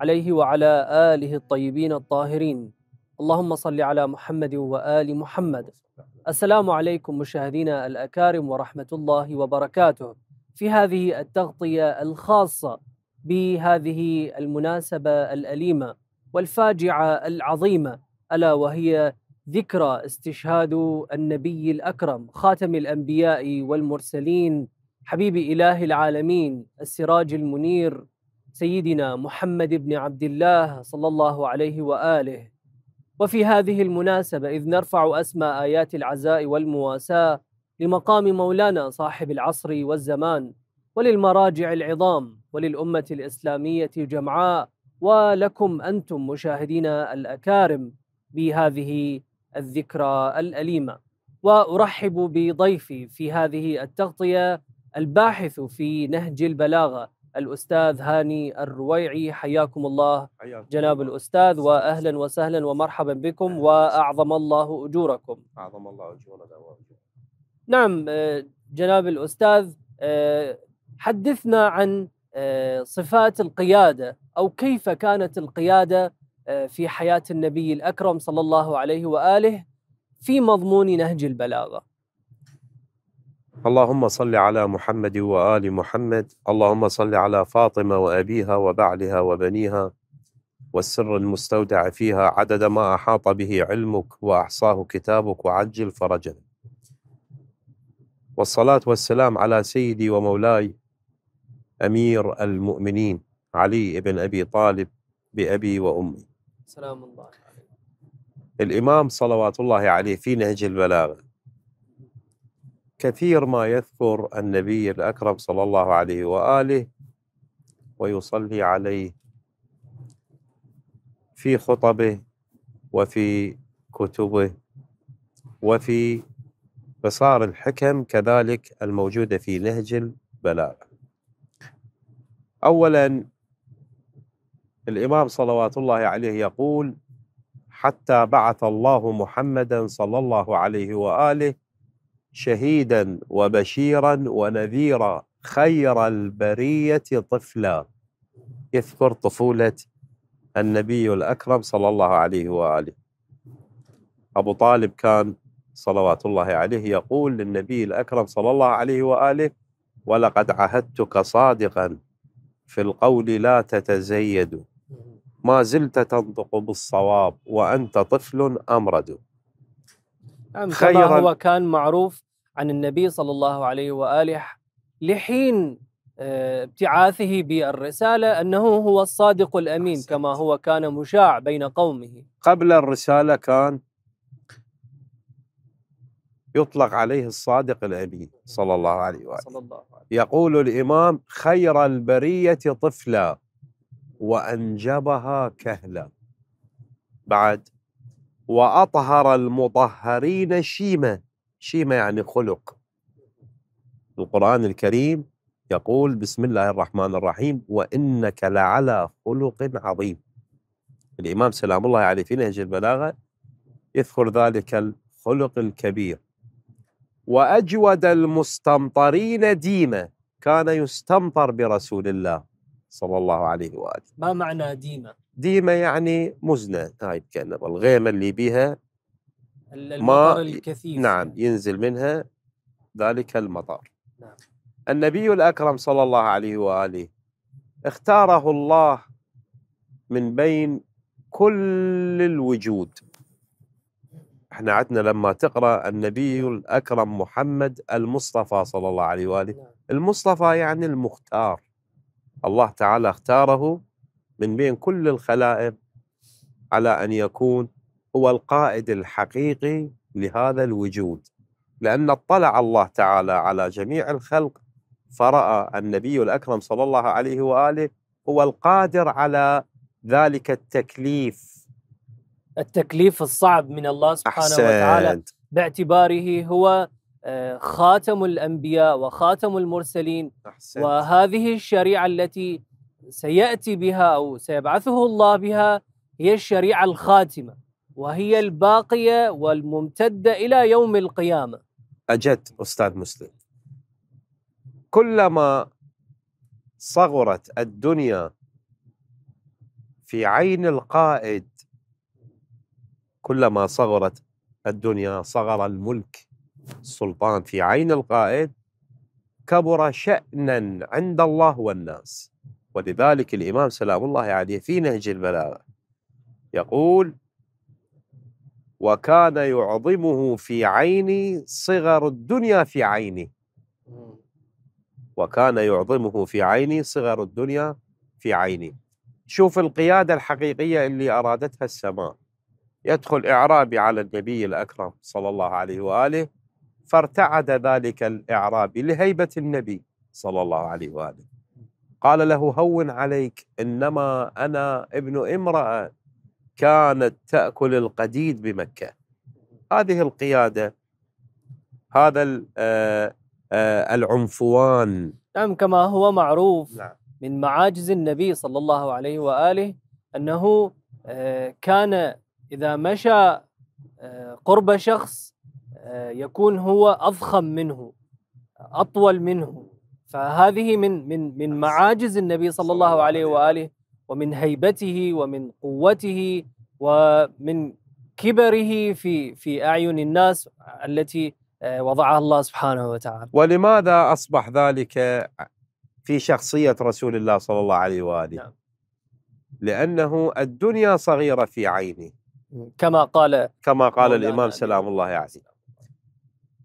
عليه وعلى آله الطيبين الطاهرين اللهم صل على محمد وآل محمد السلام عليكم مشاهدينا الأكارم ورحمة الله وبركاته في هذه التغطية الخاصة بهذه المناسبة الأليمة والفاجعة العظيمة ألا وهي ذكرى استشهاد النبي الأكرم خاتم الأنبياء والمرسلين حبيب إله العالمين السراج المنير سيدنا محمد بن عبد الله صلى الله عليه واله وفي هذه المناسبه اذ نرفع اسماء ايات العزاء والمواساه لمقام مولانا صاحب العصر والزمان وللمراجع العظام وللامه الاسلاميه جمعاء ولكم انتم مشاهدينا الاكارم بهذه الذكرى الاليمه وارحب بضيفي في هذه التغطيه الباحث في نهج البلاغه الأستاذ هاني الرويعي حياكم الله جناب الأستاذ وأهلا وسهلا ومرحبا بكم وأعظم الله أجوركم أعظم الله أجورنا نعم آه، جناب الأستاذ آه، حدثنا عن آه، صفات القيادة أو كيف كانت القيادة في حياة النبي الأكرم صلى الله عليه وآله في مضمون نهج البلاغة اللهم صل على محمد وآل محمد اللهم صل على فاطمة وأبيها وبعلها وبنيها والسر المستودع فيها عدد ما أحاط به علمك وأحصاه كتابك وعجل فرجنا والصلاة والسلام على سيدي ومولاي أمير المؤمنين علي بن أبي طالب بأبي وأمي سلام الله عليه الإمام صلوات الله عليه في نهج البلاغة كثير ما يذكر النبي الأكرم صلى الله عليه وآله ويصلي عليه في خطبه وفي كتبه وفي بصار الحكم كذلك الموجودة في نهج البلاغة أولا الإمام صلوات الله عليه يقول حتى بعث الله محمدا صلى الله عليه وآله شهيدا وبشيرا ونذيرا خير البريه طفلا يذكر طفوله النبي الاكرم صلى الله عليه واله ابو طالب كان صلوات الله عليه يقول للنبي الاكرم صلى الله عليه واله ولقد عهدتك صادقا في القول لا تتزيد ما زلت تنطق بالصواب وانت طفل امرد خيرا هو كان معروف عن النبي صلى الله عليه واله لحين آه، ابتعاثه بالرسالة أنه هو الصادق الأمين كما هو كان مشاع بين قومه قبل الرسالة كان يطلق عليه الصادق الأمين صلى الله عليه وآله صلى الله عليه. يقول الإمام خير البرية طفلا وأنجبها كهلا بعد وأطهر المطهرين شيمة شيمة يعني خلق القرآن الكريم يقول بسم الله الرحمن الرحيم وإنك لعلى خلق عظيم الإمام سلام الله عليه في نهج البلاغة يذكر ذلك الخلق الكبير وأجود المستمطرين ديمة كان يستمطر برسول الله صلى الله عليه وآله ما معنى ديمة؟ ديما يعني مزنة تايب كان الغيمة اللي بها المطر الكثيف نعم يعني. ينزل منها ذلك المطر نعم. النبي الأكرم صلى الله عليه وآله اختاره الله من بين كل الوجود احنا عدنا لما تقرأ النبي الأكرم محمد المصطفى صلى الله عليه وآله نعم. المصطفى يعني المختار الله تعالى اختاره من بين كل الخلائق على ان يكون هو القائد الحقيقي لهذا الوجود لان اطلع الله تعالى على جميع الخلق فراى النبي الاكرم صلى الله عليه واله هو القادر على ذلك التكليف التكليف الصعب من الله سبحانه أحسنت. وتعالى باعتباره هو آه، خاتم الانبياء وخاتم المرسلين أحسنت. وهذه الشريعه التي سياتي بها او سيبعثه الله بها هي الشريعه الخاتمه وهي الباقيه والممتده الى يوم القيامه. اجد استاذ مسلم. كلما صغرت الدنيا في عين القائد كلما صغرت الدنيا صغر الملك السلطان في عين القائد كبر شأنا عند الله والناس ولذلك الإمام سلام الله عليه في نهج البلاغة يقول وكان يعظمه في عيني صغر الدنيا في عيني وكان يعظمه في عيني صغر الدنيا في عيني شوف القيادة الحقيقية اللي أرادتها السماء يدخل إعرابي على النبي الأكرم صلى الله عليه وآله فارتعد ذلك الإعرابي لهيبة النبي صلى الله عليه وآله قال له هون عليك إنما أنا ابن امرأة كانت تأكل القديد بمكة هذه القيادة هذا آه، آه، العنفوان نعم كما هو معروف نعم. من معاجز النبي صلى الله عليه وآله أنه آه، كان إذا مشى قرب شخص يكون هو أضخم منه أطول منه فهذه من من من معاجز النبي صلى الله عليه واله ومن هيبته ومن قوته ومن كبره في في اعين الناس التي آه، وضعها الله سبحانه وتعالى. ولماذا اصبح ذلك في شخصيه رسول الله صلى الله عليه واله؟ نعم. لانه الدنيا صغيره في عينه. كما قال كما قال الامام سلام الله عليه.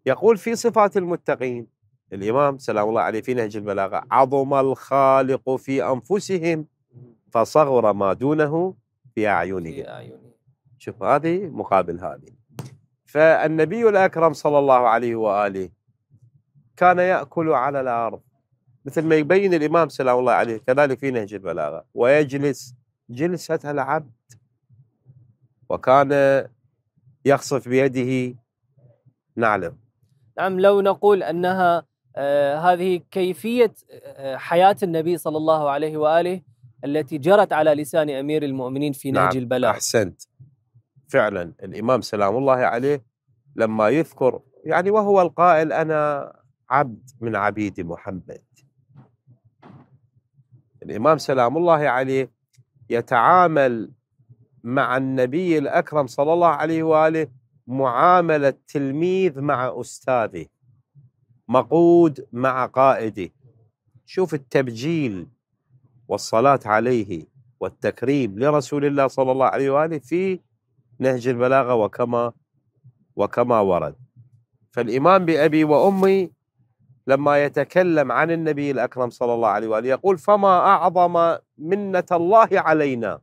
يقول في صفات المتقين الإمام سلام الله عليه في نهج البلاغة عظم الخالق في أنفسهم فصغر ما دونه في أعينهم شوف هذه مقابل هذه فالنبي الأكرم صلى الله عليه وآله كان يأكل على الأرض مثل ما يبين الإمام سلام الله عليه كذلك في نهج البلاغة ويجلس جلسة العبد وكان يخصف بيده نعلم نعم لو نقول أنها آه، هذه كيفية آه، حياة النبي صلى الله عليه وآله التي جرت على لسان أمير المؤمنين في نهج نعم البلاء أحسنت فعلا الإمام سلام الله عليه لما يذكر يعني وهو القائل أنا عبد من عبيد محمد الإمام سلام الله عليه يتعامل مع النبي الأكرم صلى الله عليه وآله معاملة تلميذ مع أستاذه مقود مع قائده شوف التبجيل والصلاة عليه والتكريم لرسول الله صلى الله عليه وآله في نهج البلاغة وكما وكما ورد فالإمام بأبي وأمي لما يتكلم عن النبي الأكرم صلى الله عليه وآله يقول فما أعظم منة الله علينا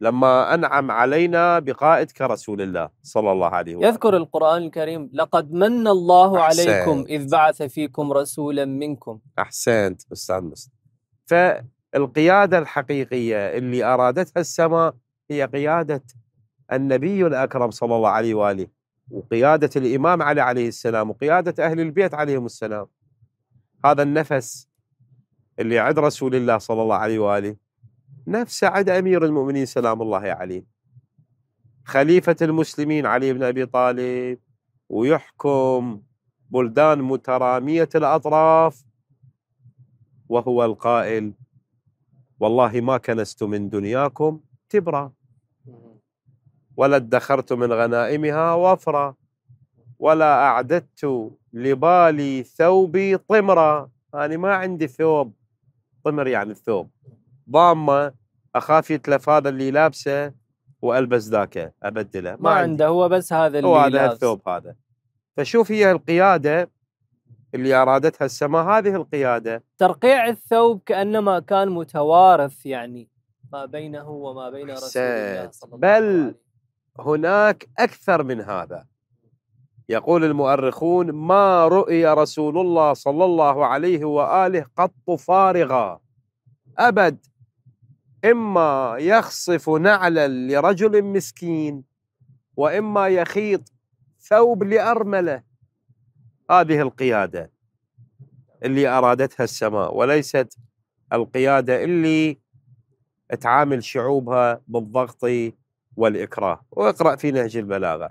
لما أنعم علينا بقائد كرسول الله صلى الله عليه وسلم يذكر القرآن الكريم لقد من الله أحسنت. عليكم إذ بعث فيكم رسولا منكم أحسنت أستاذ مسلم فالقيادة الحقيقية اللي أرادتها السماء هي قيادة النبي الأكرم صلى الله عليه وآله وقيادة الإمام علي عليه السلام وقيادة أهل البيت عليهم السلام هذا النفس اللي عند رسول الله صلى الله عليه وآله نفس عهد أمير المؤمنين سلام الله عليه خليفة المسلمين علي بن أبي طالب ويحكم بلدان مترامية الأطراف وهو القائل والله ما كنست من دنياكم تبرا ولا ادخرت من غنائمها وفرا ولا أعددت لبالي ثوبي طمرا أنا ما عندي ثوب طمر يعني الثوب ضامه اخاف يتلف هذا اللي لابسه والبس ذاك ابدله ما, ما عنده هو بس هذا اللي هو هذا الثوب هذا فشوف هي القياده اللي ارادتها السماء هذه القياده ترقيع الثوب كانما كان متوارث يعني ما بينه وما بين رسول الله صلى الله عليه وسلم بل هناك اكثر من هذا يقول المؤرخون ما رؤي رسول الله صلى الله عليه واله قط فارغا ابد إما يخصف نعلا لرجل مسكين وإما يخيط ثوب لأرملة هذه القيادة اللي أرادتها السماء وليست القيادة اللي تعامل شعوبها بالضغط والإكراه واقرأ في نهج البلاغة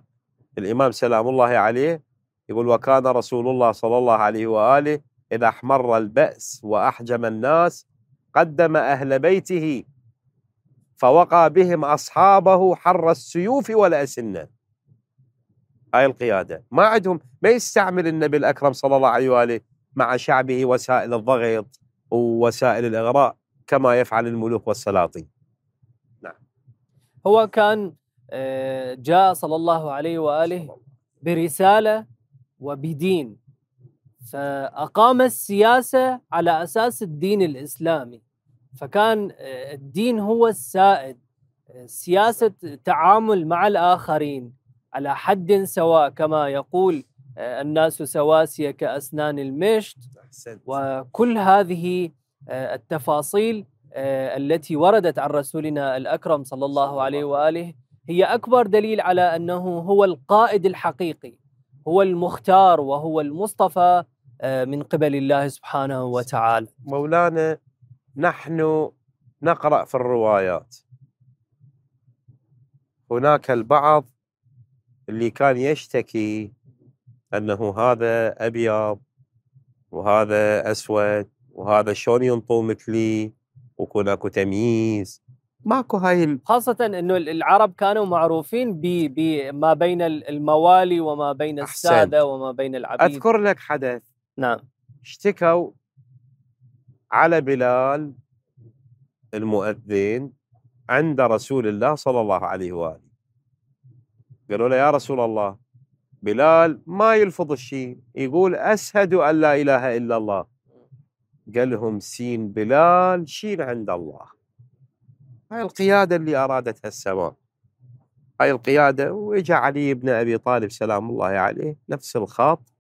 الإمام سلام الله عليه يقول وكان رسول الله صلى الله عليه وآله إذا أحمر البأس وأحجم الناس قدم أهل بيته فوقى بهم أصحابه حر السيوف والأسنة هاي القيادة ما عندهم ما يستعمل النبي الأكرم صلى الله عليه وآله مع شعبه وسائل الضغط ووسائل الإغراء كما يفعل الملوك والسلاطين نعم هو كان آه، جاء صلى الله عليه وآله برسالة وبدين فأقام السياسة على أساس الدين الإسلامي فكان آه، الدين هو السائد آه، سياسة تعامل مع الآخرين على حد سواء كما يقول آه، الناس سواسية كأسنان المشت وكل هذه التفاصيل التي وردت عن رسولنا الأكرم صلى الله عليه وآله هي أكبر دليل على أنه هو القائد الحقيقي هو المختار وهو المصطفى من قبل الله سبحانه وتعالى مولانا نحن نقرأ في الروايات هناك البعض اللي كان يشتكي أنه هذا أبيض وهذا أسود وهذا شلون ينطو مثلي وكون اكو تمييز ماكو هاي خاصة انه العرب كانوا معروفين بما بين الموالي وما بين السادة وما بين العبيد اذكر لك حدث نعم اشتكوا على بلال المؤذن عند رسول الله صلى الله عليه وآله قالوا له يا رسول الله بلال ما يلفظ الشين يقول أشهد أن لا إله إلا الله قال لهم سين بلال شين عند الله هاي القيادة اللي أرادتها السماء هاي القيادة وإجا علي بن أبي طالب سلام الله عليه نفس الخط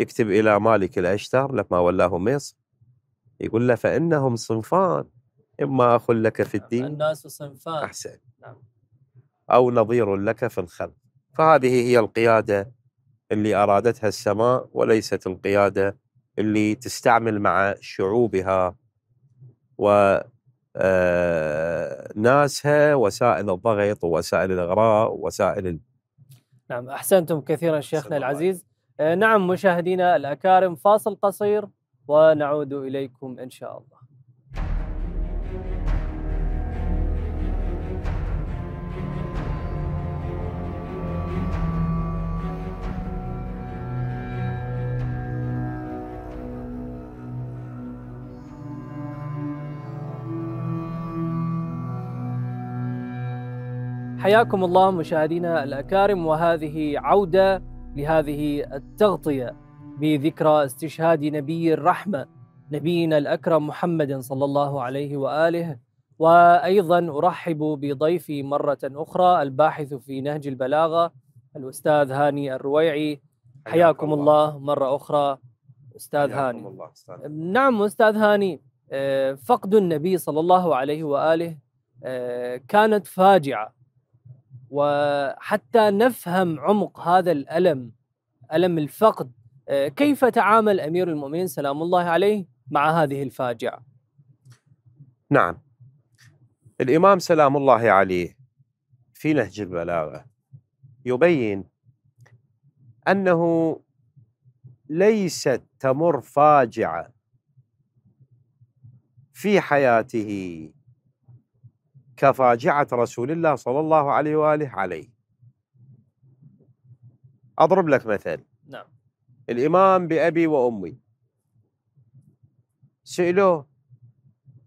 يكتب إلى مالك الأشتر لما ولاه مصر يقول له فإنهم صنفان إما أخ لك في نعم، الدين الناس صنفان أحسن نعم. أو نظير لك في الخلق فهذه هي القيادة اللي أرادتها السماء وليست القيادة اللي تستعمل مع شعوبها و آه، ناسها وسائل الضغط ووسائل الإغراء ووسائل نعم أحسنتم كثيرا شيخنا العزيز آه، نعم مشاهدينا الأكارم فاصل قصير ونعود إليكم إن شاء الله حياكم الله مشاهدينا الأكارم وهذه عودة لهذه التغطية بذكرى استشهاد نبي الرحمة نبينا الأكرم محمد صلى الله عليه وآله وأيضا أرحب بضيفي مرة أخرى الباحث في نهج البلاغة الأستاذ هاني الرويعي حياكم الله مرة أخرى أستاذ هاني الله أستاذ. نعم أستاذ هاني آه، فقد النبي صلى الله عليه وآله آه، كانت فاجعة وحتى نفهم عمق هذا الألم ألم الفقد آه، كيف تعامل امير المؤمنين سلام الله عليه مع هذه الفاجعه؟ نعم الامام سلام الله عليه في نهج البلاغه يبين انه ليست تمر فاجعه في حياته كفاجعه رسول الله صلى الله عليه واله عليه اضرب لك مثل نعم الإمام بأبي وأمي سئلوه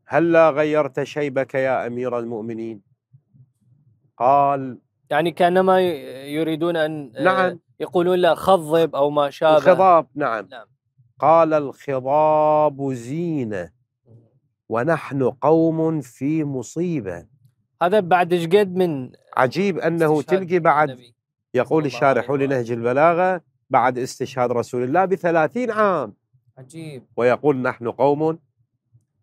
هلا غيرت شيبك يا أمير المؤمنين قال يعني كانما يريدون ان آه، نعم يقولون له خضب او ما شابه الخضاب نعم, نعم قال الخضاب زينه ونحن قوم في مصيبه هذا بعد ايش قد من عجيب انه تلقي بعد يقول الشارح لنهج البلاغه بعد استشهاد رسول الله بثلاثين عام عجيب ويقول نحن قوم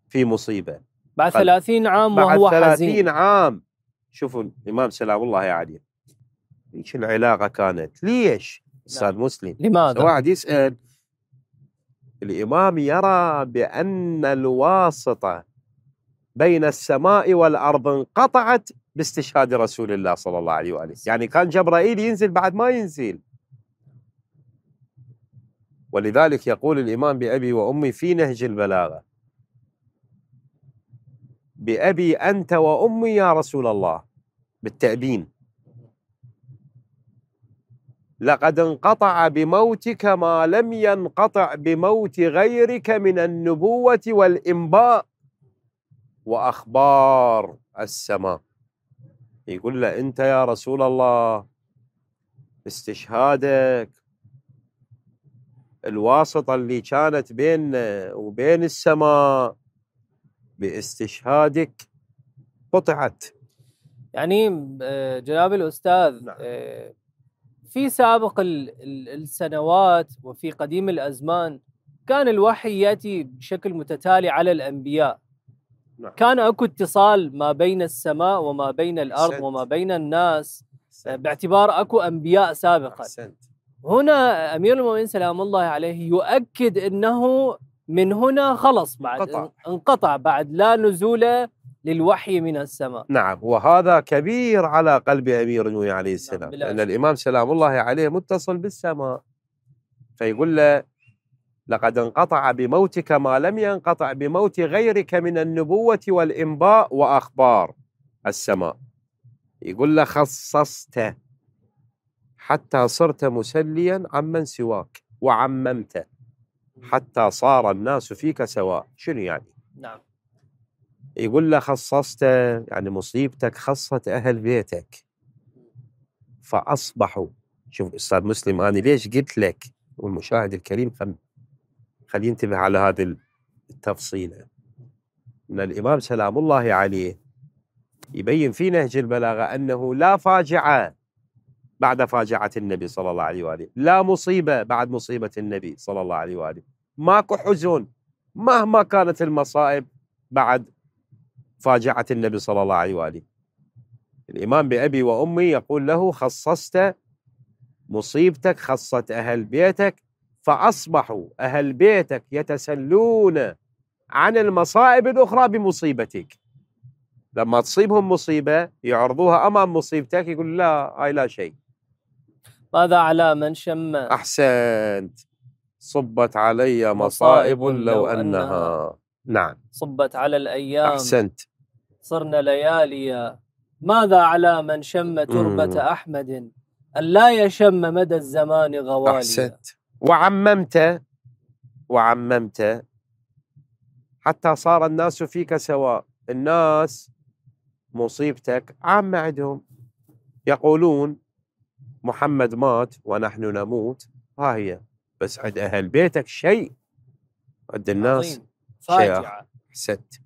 في مصيبة بعد ثلاثين عام بعد وهو ثلاثين حزين بعد ثلاثين عام شوفوا الإمام سلام الله علي ايش العلاقة كانت ليش أستاذ مسلم لماذا واحد يسأل الإمام يرى بأن الواسطة بين السماء والأرض انقطعت باستشهاد رسول الله صلى الله عليه وآله يعني كان جبرائيل ينزل بعد ما ينزل ولذلك يقول الإمام بأبي وأمي في نهج البلاغة بأبي أنت وأمي يا رسول الله بالتأبين لقد انقطع بموتك ما لم ينقطع بموت غيرك من النبوة والإنباء وأخبار السماء يقول له أنت يا رسول الله استشهادك الواسطة اللي كانت بيننا وبين السماء باستشهادك قطعت يعني آه، جناب الأستاذ نعم. آه، في سابق السنوات وفي قديم الأزمان كان الوحي يأتي بشكل متتالي على الأنبياء نعم. كان اكو اتصال ما بين السماء وما بين الارض سنت. وما بين الناس آه، سنت. باعتبار اكو انبياء سابقا أحسنت. هنا امير المؤمنين سلام الله عليه يؤكد انه من هنا خلص بعد انقطع, انقطع بعد لا نزول للوحي من السماء نعم وهذا كبير على قلب امير المؤمنين عليه نعم، السلام نعم ان الامام سلام الله عليه متصل بالسماء فيقول له لقد انقطع بموتك ما لم ينقطع بموت غيرك من النبوه والانباء واخبار السماء يقول له خصصته حتى صرت مسليا عمن سواك وعممت حتى صار الناس فيك سواء شنو يعني نعم يقول له خصصته يعني مصيبتك خصت أهل بيتك فأصبحوا شوف أستاذ مسلم أنا ليش قلت لك والمشاهد الكريم خم خليه ينتبه على هذه التفصيلة أن الإمام سلام الله عليه يبين في نهج البلاغة أنه لا فاجعة بعد فاجعة النبي صلى الله عليه وآله لا مصيبة بعد مصيبة النبي صلى الله عليه وآله ماكو حزن مهما كانت المصائب بعد فاجعة النبي صلى الله عليه وآله الإمام بأبي وأمي يقول له خصصت مصيبتك خصت أهل بيتك فأصبحوا أهل بيتك يتسلون عن المصائب الأخرى بمصيبتك لما تصيبهم مصيبة يعرضوها أمام مصيبتك يقول لا هاي لا شيء ماذا على من شم أحسنت صبت علي مصائب لو أنها نعم صبت على الأيام أحسنت صرنا لياليا ماذا على من شم تربة أحمد أن لا يشم مدى الزمان غواليا أحسنت وعممت وعممت حتى صار الناس فيك سواء الناس مصيبتك عامة عندهم يقولون محمد مات ونحن نموت ها آه هي بس عند أهل بيتك شيء عند الناس فاجعة ست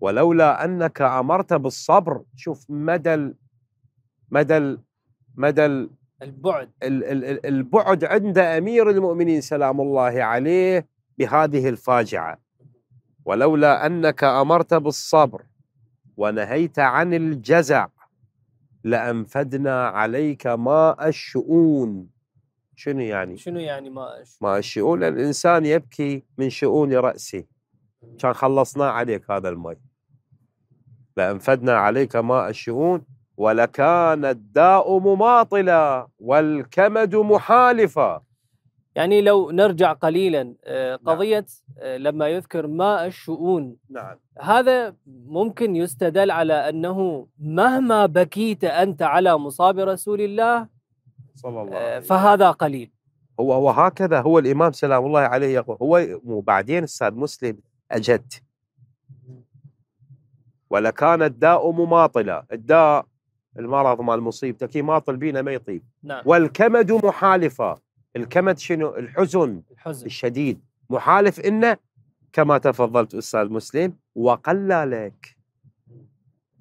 ولولا أنك أمرت بالصبر شوف مدى مدى مدى البعد البعد عند امير المؤمنين سلام الله عليه بهذه الفاجعه ولولا انك امرت بالصبر ونهيت عن الجزع لأنفدنا عليك ماء الشؤون شنو يعني؟ شنو يعني ماء الشؤون؟ ماء الشؤون الإنسان يبكي من شؤون رأسه كان خلصنا عليك هذا الماء لأنفدنا عليك ماء الشؤون ولكان الداء مماطلا والكمد محالفا يعني لو نرجع قليلا آه، نعم. قضية نعم. لما يذكر ماء الشؤون نعم. هذا ممكن يستدل على أنه مهما بكيت أنت على مصاب رسول الله صلى الله آه، عليه فهذا قليل هو هو هكذا هو الإمام سلام الله عليه يقول هو وبعدين السيد مسلم أجد ولكان الداء مماطلا الداء المرض مال مصيبتك ماطل بينا ما يطيب نعم. والكمد محالفا الكمد شنو الحزن الحزن الشديد محالف إنه كما تفضلت أستاذ مسلم وقل لك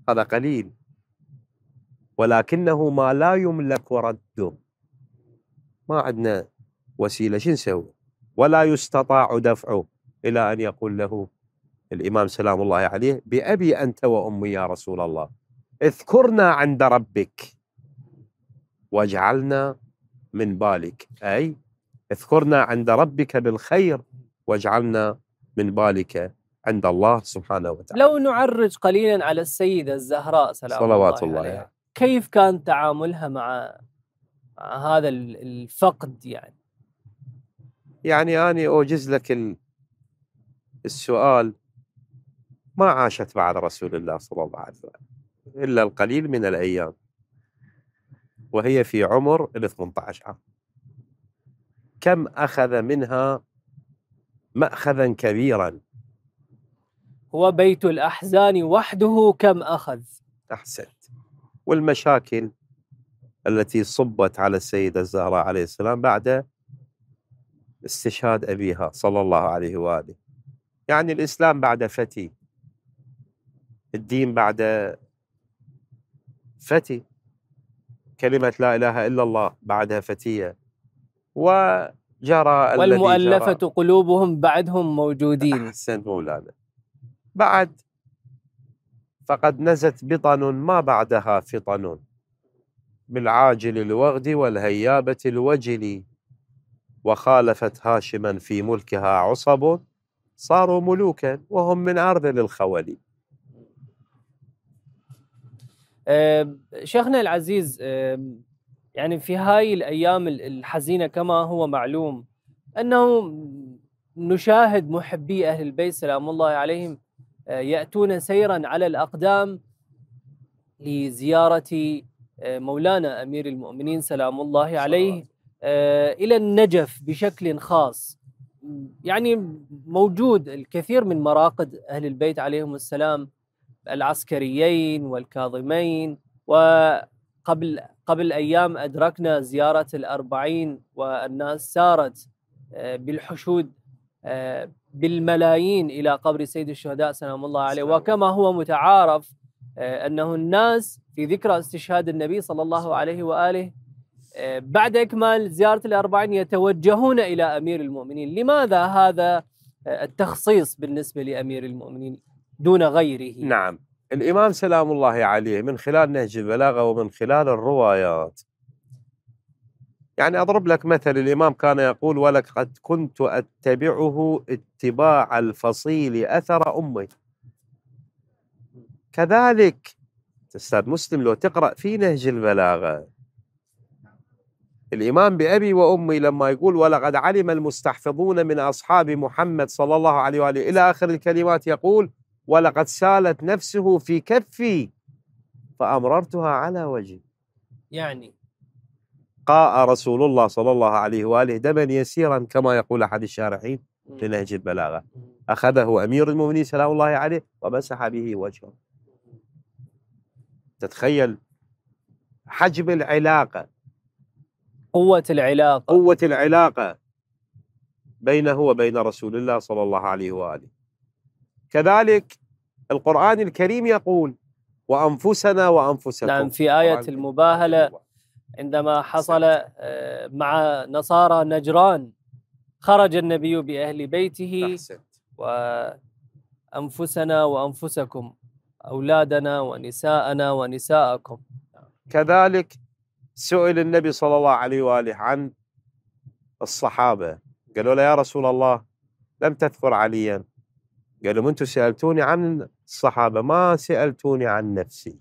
هذا قليل ولكنه ما لا يملك رده ما عندنا وسيله شو نسوي؟ ولا يستطاع دفعه الى ان يقول له الامام سلام الله عليه بابي انت وامي يا رسول الله اذكرنا عند ربك واجعلنا من بالك أي اذكرنا عند ربك بالخير واجعلنا من بالك عند الله سبحانه وتعالى لو نعرج قليلا على السيدة الزهراء سلام صلوات الله, الله عليها كيف كان تعاملها مع, مع هذا الفقد يعني يعني أنا أوجز لك السؤال ما عاشت بعد رسول الله صلى الله عليه وسلم إلا القليل من الأيام وهي في عمر ال 18 عام كم أخذ منها مأخذا كبيرا وبيت الأحزان وحده كم أخذ أحسنت والمشاكل التي صبت على السيدة الزهراء عليه السلام بعد استشهاد أبيها صلى الله عليه وآله يعني الإسلام بعد فتي الدين بعد فتي كلمة لا إله إلا الله بعدها فتية وجرى والمؤلفة جرى قلوبهم بعدهم موجودين أحسن مولانا بعد فقد نزت بطن ما بعدها فطن بالعاجل الوغد والهيابة الوجل وخالفت هاشما في ملكها عصب صاروا ملوكا وهم من أرض الخولي شيخنا العزيز يعني في هاي الايام الحزينه كما هو معلوم انه نشاهد محبي اهل البيت سلام الله عليهم آه، ياتون سيرا على الاقدام لزياره آه، مولانا امير المؤمنين سلام الله عليه آه، الى النجف بشكل خاص يعني موجود الكثير من مراقد اهل البيت عليهم السلام العسكريين والكاظمين وقبل قبل أيام أدركنا زيارة الأربعين والناس سارت آه، بالحشود آه، بالملايين إلى قبر سيد الشهداء سلام الله عليه وكما هو متعارف آه، أنه الناس في ذكرى استشهاد النبي صلى الله عليه وآله بعد إكمال زيارة الأربعين يتوجهون إلى أمير المؤمنين لماذا هذا التخصيص بالنسبة لأمير المؤمنين دون غيره نعم الإمام سلام الله عليه من خلال نهج البلاغة ومن خلال الروايات يعني أضرب لك مثل الإمام كان يقول ولقد كنت أتبعه اتباع الفصيل أثر أمه كذلك أستاذ مسلم لو تقرأ في نهج البلاغة الإمام بأبي وأمي لما يقول ولقد علم المستحفظون من أصحاب محمد صلى الله عليه وآله إلى آخر الكلمات يقول ولقد سالت نفسه في كفي فأمررتها على وجهي يعني قاء رسول الله صلى الله عليه وآله دما يسيرا كما يقول أحد الشارحين لنهج البلاغة أخذه أمير المؤمنين سلام الله عليه ومسح به وجهه تتخيل حجم العلاقة قوة العلاقة قوة العلاقة بينه وبين رسول الله صلى الله عليه وآله كذلك القرآن الكريم يقول وأنفسنا وأنفسكم نعم في آية المباهلة عندما حصل آه، مع نصارى نجران خرج النبي بأهل بيته وأنفسنا وأنفسكم أولادنا ونساءنا ونساءكم كذلك سئل النبي صلى الله عليه وآله عن الصحابة قالوا له يا رسول الله لم تذكر عليا قال لهم انتم سالتوني عن الصحابه ما سالتوني عن نفسي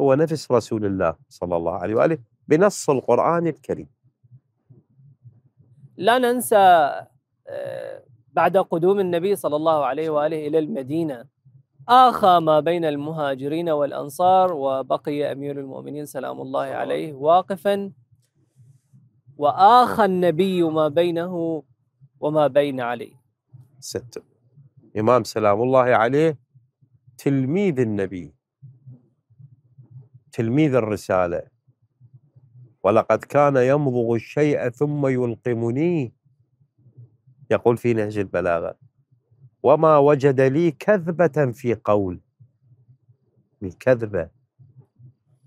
هو نفس رسول الله صلى الله عليه واله بنص القران الكريم لا ننسى آه، بعد قدوم النبي صلى الله عليه واله الى المدينه آخى ما بين المهاجرين والأنصار وبقي أمير المؤمنين سلام الله عليه واقفا وآخى النبي ما بينه وما بين علي ستة إمام سلام الله عليه تلميذ النبي تلميذ الرسالة ولقد كان يمضغ الشيء ثم يلقمني يقول في نهج البلاغة وما وجد لي كذبة في قول الكذبة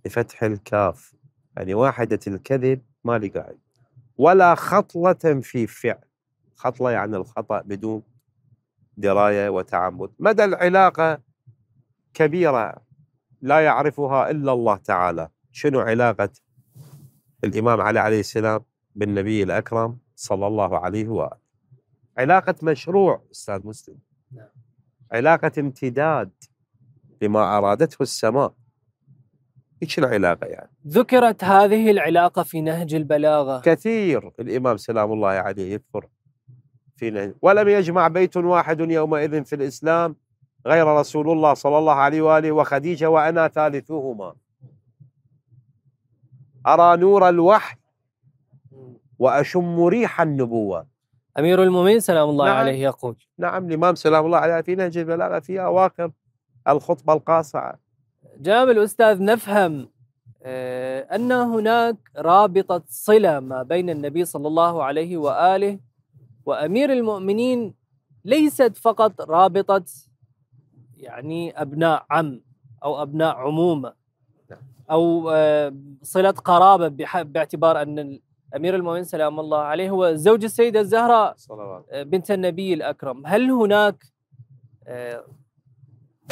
بفتح الكاف يعني واحدة الكذب ما لقاعد ولا خطلة في فعل خطلة يعني الخطأ بدون درايه وتعمد مدى العلاقه كبيره لا يعرفها الا الله تعالى شنو علاقه الامام علي عليه السلام بالنبي الاكرم صلى الله عليه واله علاقه مشروع استاذ مسلم نعم. علاقه امتداد لما ارادته السماء ايش العلاقه يعني؟ ذكرت هذه العلاقه في نهج البلاغه كثير الامام سلام الله عليه يذكر في ولم يجمع بيت واحد يومئذ في الإسلام غير رسول الله صلى الله عليه وآله وخديجة وأنا ثالثهما أرى نور الوحي وأشم ريح النبوة أمير المؤمنين سلام الله نعم عليه يقول نعم الإمام سلام الله عليه في نهج البلاغة في أواخر الخطبة القاصعة جناب الأستاذ نفهم آه، أن هناك رابطة صلة ما بين النبي صلى الله عليه وآله وامير المؤمنين ليست فقط رابطه يعني ابناء عم او ابناء عمومه نعم. او آه، صله قرابه باعتبار ان امير المؤمنين سلام الله عليه هو زوج السيده الزهراء آه، بنت النبي الاكرم هل هناك آه،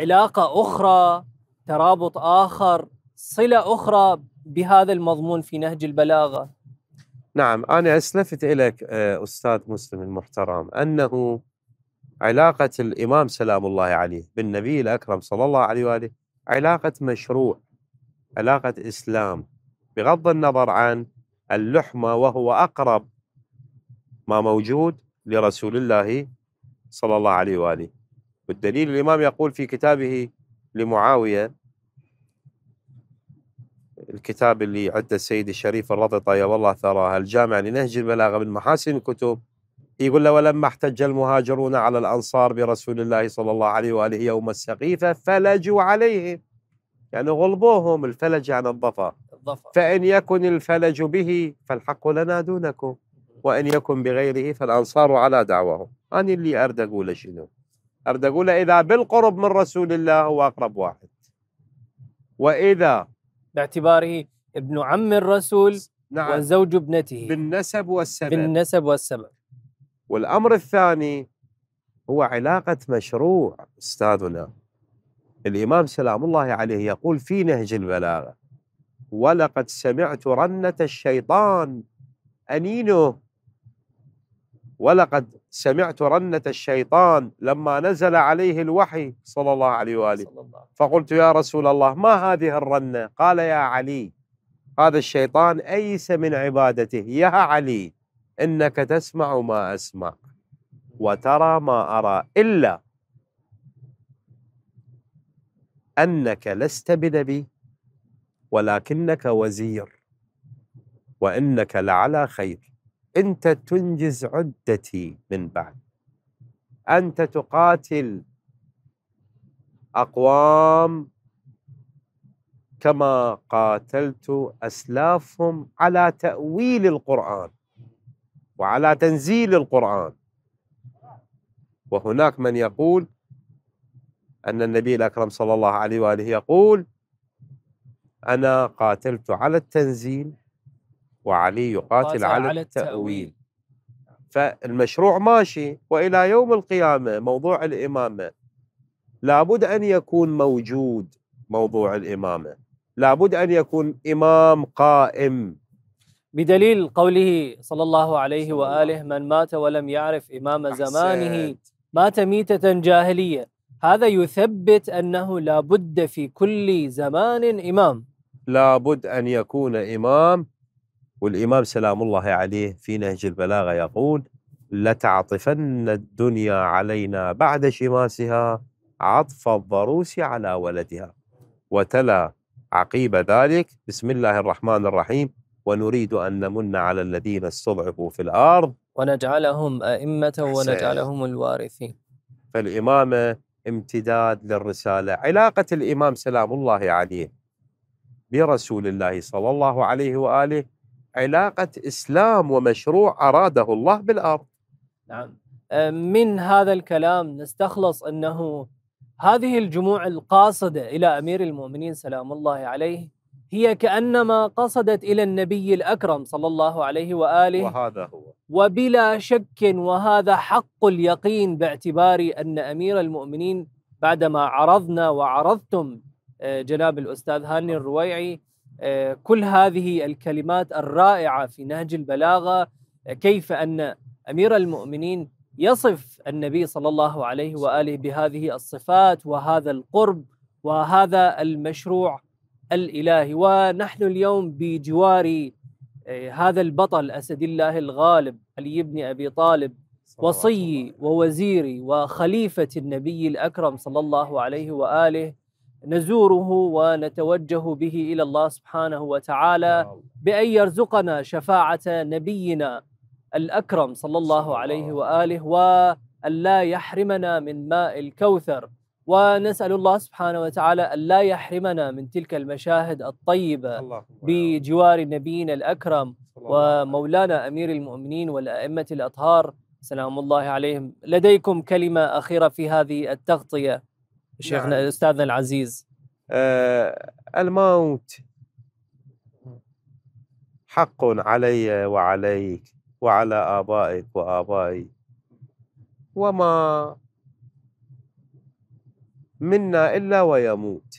علاقه اخرى ترابط اخر صله اخرى بهذا المضمون في نهج البلاغه نعم أنا أسلفت لك آه، أستاذ مسلم المحترم أنه علاقة الإمام سلام الله عليه بالنبي الأكرم صلى الله عليه وآله علاقة مشروع علاقة إسلام بغض النظر عن اللحمة وهو أقرب ما موجود لرسول الله صلى الله عليه وآله والدليل الإمام يقول في كتابه لمعاوية الكتاب اللي عده السيد الشريف الرضي طيب الله ثراه الجامع لنهج البلاغه من محاسن الكتب يقول له ولما احتج المهاجرون على الانصار برسول الله صلى الله عليه واله يوم السقيفه فلجوا عليهم يعني غلبوهم الفلج عن الظفر الظفر فان يكن الفلج به فالحق لنا دونكم وان يكن بغيره فالانصار على دعواهم انا اللي ارد اقوله شنو؟ ارد اقوله اذا بالقرب من رسول الله هو اقرب واحد واذا باعتباره ابن عم الرسول نعم وزوج ابنته بالنسب والسبب بالنسب والسبب والأمر الثاني هو علاقة مشروع أستاذنا الإمام سلام الله عليه يقول في نهج البلاغة ولقد سمعت رنة الشيطان أنينه ولقد سمعت رنة الشيطان لما نزل عليه الوحي صلى الله عليه وآله فقلت يا رسول الله ما هذه الرنة قال يا علي هذا الشيطان أيس من عبادته يا علي إنك تسمع ما أسمع وترى ما أرى إلا أنك لست بنبي ولكنك وزير وإنك لعلى خير أنت تنجز عدتي من بعد أنت تقاتل أقوام كما قاتلت أسلافهم على تأويل القرآن وعلى تنزيل القرآن وهناك من يقول أن النبي الأكرم صلى الله عليه وآله يقول أنا قاتلت على التنزيل وعلي يقاتل على, على التأويل فالمشروع ماشي وإلى يوم القيامة موضوع الإمامة لابد أن يكون موجود موضوع الإمامة لابد أن يكون إمام قائم بدليل قوله صلى الله عليه وآله من مات ولم يعرف إمام زمانه مات ميتة جاهلية هذا يثبت أنه لابد في كل زمان إمام لابد أن يكون إمام والإمام سلام الله عليه في نهج البلاغة يقول لتعطفن الدنيا علينا بعد شماسها عطف الضروس على ولدها وتلا عقيب ذلك بسم الله الرحمن الرحيم ونريد أن نمن على الذين استضعفوا في الأرض ونجعلهم أئمة ونجعلهم الوارثين فالإمامة امتداد للرسالة علاقة الإمام سلام الله عليه برسول الله صلى الله عليه وآله علاقة إسلام ومشروع أراده الله بالأرض نعم أه، من هذا الكلام نستخلص أنه هذه الجموع القاصدة إلى أمير المؤمنين سلام الله عليه هي كأنما قصدت إلى النبي الأكرم صلى الله عليه وآله وهذا هو وبلا شك وهذا حق اليقين باعتبار أن أمير المؤمنين بعدما عرضنا وعرضتم أه، جناب الأستاذ هاني نعم. الرويعي آه، كل هذه الكلمات الرائعه في نهج البلاغه آه، كيف ان امير المؤمنين يصف النبي صلى الله عليه واله بهذه الصفات وهذا القرب وهذا المشروع الالهي ونحن اليوم بجوار آه، هذا البطل اسد الله الغالب علي بن ابي طالب وصيي ووزيري وخليفه النبي الاكرم صلى الله عليه واله نزوره ونتوجه به الى الله سبحانه وتعالى بان يرزقنا شفاعه نبينا الاكرم صلى الله عليه واله وان لا يحرمنا من ماء الكوثر ونسال الله سبحانه وتعالى ان لا يحرمنا من تلك المشاهد الطيبه بجوار نبينا الاكرم ومولانا امير المؤمنين والائمه الاطهار سلام الله عليهم لديكم كلمه اخيره في هذه التغطيه شيخنا نعم. استاذنا العزيز آه الموت حق علي وعليك وعلى آبائك وآبائي وما منا إلا ويموت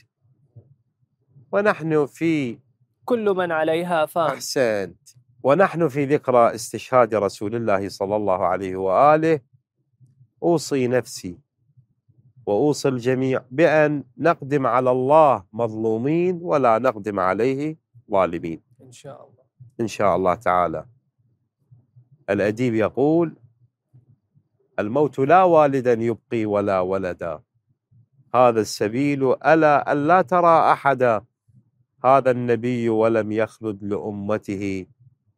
ونحن في كل من عليها فان أحسنت ونحن في ذكرى استشهاد رسول الله صلى الله عليه وآله أوصي نفسي وأوصي الجميع بأن نقدم على الله مظلومين ولا نقدم عليه ظالمين إن شاء الله إن شاء الله تعالى الأديب يقول الموت لا والدا يبقي ولا ولدا هذا السبيل ألا ألا ترى أحدا هذا النبي ولم يخلد لأمته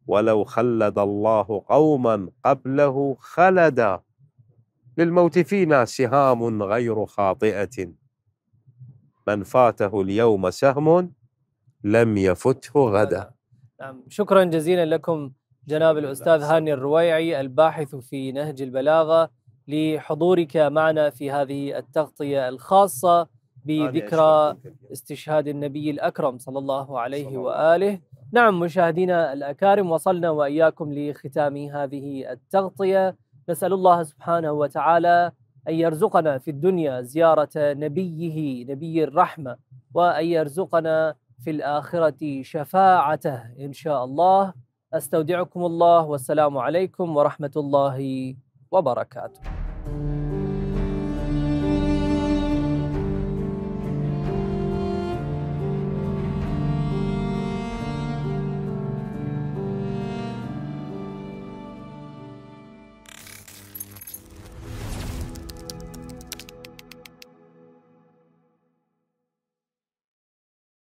ولو خلد الله قوما قبله خلدا للموت فينا سهام غير خاطئة من فاته اليوم سهم لم يفته غدا نعم شكرا جزيلا لكم جناب الأستاذ هاني الرويعي الباحث في نهج البلاغة لحضورك معنا في هذه التغطية الخاصة بذكرى استشهاد النبي الأكرم صلى الله عليه وآله نعم مشاهدينا الأكارم وصلنا وإياكم لختام هذه التغطية نسأل الله سبحانه وتعالى أن يرزقنا في الدنيا زيارة نبيه نبي الرحمة وأن يرزقنا في الآخرة شفاعته إن شاء الله أستودعكم الله والسلام عليكم ورحمة الله وبركاته